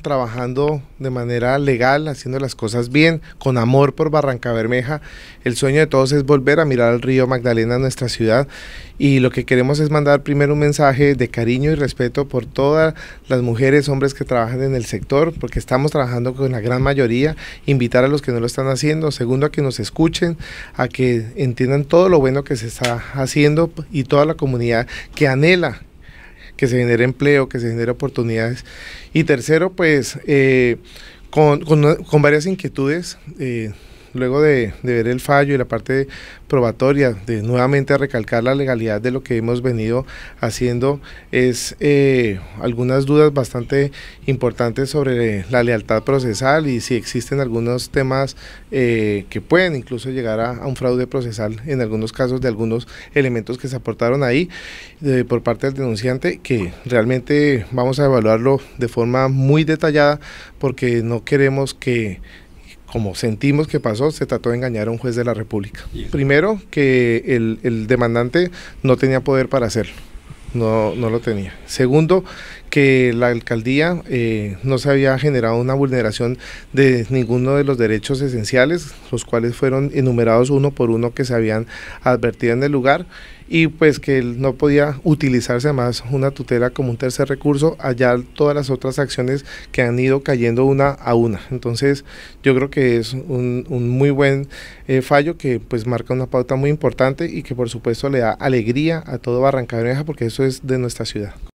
trabajando de manera legal, haciendo las cosas bien, con amor por Barranca Bermeja. El sueño de todos es volver a mirar al río Magdalena, nuestra ciudad, y lo que queremos es mandar primero un mensaje de cariño y respeto por todas las mujeres, hombres que trabajan en el sector, porque estamos trabajando con la gran mayoría, invitar a los que no lo están haciendo, segundo a que nos escuchen, a que entiendan todo lo bueno que se está haciendo y toda la comunidad que anhela que se genere empleo, que se genere oportunidades. Y tercero, pues eh, con, varias inquietudes. Eh, luego de, ver el fallo y la parte probatoria, de nuevamente recalcar la legalidad de lo que hemos venido haciendo, es eh, algunas dudas bastante importantes sobre la lealtad procesal y si existen algunos temas eh, que pueden incluso llegar a, un fraude procesal en algunos casos de algunos elementos que se aportaron ahí por parte del denunciante, que realmente vamos a evaluarlo de forma muy detallada porque no queremos que como sentimos que pasó, se trató de engañar a un juez de la República. Primero, que el, demandante no tenía poder para hacerlo no, no lo tenía. Segundo, que la alcaldía eh, no se había generado una vulneración de ninguno de los derechos esenciales, los cuales fueron enumerados uno por uno que se habían advertido en el lugar, y pues que no podía utilizarse más una tutela como un tercer recurso, allá todas las otras acciones que han ido cayendo una a una. Entonces yo creo que es un, muy buen eh, fallo que pues marca una pauta muy importante y que por supuesto le da alegría a todo Barrancabermeja porque eso es de nuestra ciudad.